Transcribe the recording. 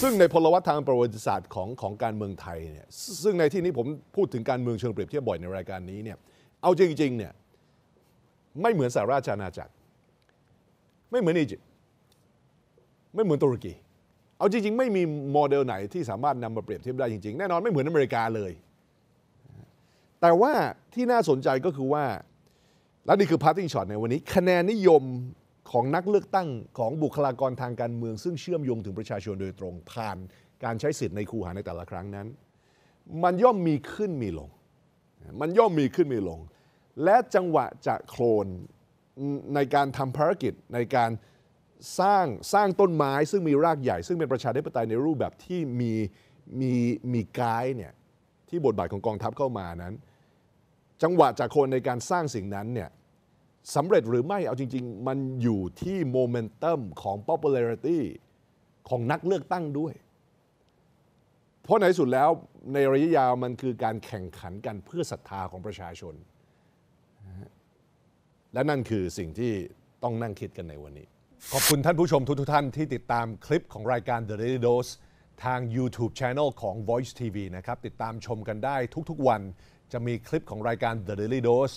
ซึ่งในพลวัตทางประวัติศาสตร์ของของการเมืองไทยเนี่ยซึ่งในที่นี้ผมพูดถึงการเมืองเชิงเปรียบเทียบบ่อยในรายการนี้เนี่ยเอาจริงๆเนี่ยไม่เหมือนสหราชอาณาจักร ไม่เหมือนอียิปต์ไม่เหมือนตุรกีเอาจริง ๆ ไม่มีโมเดลไหน ที่สามารถนำมาเปรียบเทียบได้จริงๆแน่นอนไม่เหมือนอเมริกาเลย แต่ว่าที่น่าสนใจก็คือว่าและนี่คือพาร์ติ้งช็อตในวันนี้ คะแนนนิยมของนักเลือกตั้งของบุคลากรทางการเมือง ซึ่งเชื่อมโยงถึงประชาชนโดยตรงผ่านการใช้สิทธิ์ในคูหาในแต่ละครั้งนั้น มันย่อมมีขึ้นมีลง มันย่อมมีขึ้นมีลง และจังหวะจะโคลนในการทำภารกิจในการสร้างสร้างต้นไม้ซึ่งมีรากใหญ่ ซึ่งเป็นประชาธิปไตยในรูปแบบที่มีมีมีกายเนี่ยที่บทบาทของกองทัพเข้ามานั้น จังหวะจากคนในการสร้างสิ่งนั้นเนี่ยสำเร็จหรือไม่เอาจริง ๆมันอยู่ที่โมเมนตัมของ popularity ของนักเลือกตั้งด้วย เพราะในสุดแล้วในระยะยาวมันคือการแข่งขันกันเพื่อศรัทธาของประชาชน และนั่นคือสิ่งที่ต้องนั่งคิดกันในวันนี้ ขอบคุณท่านผู้ชมทุกท่านที่ติดตามคลิปของรายการ The Daily Dose ทาง YouTube Channel ของ Voice TV นะครับ ติดตามชมกันได้ทุกๆวันจะมีคลิปของรายการ The Daily Dose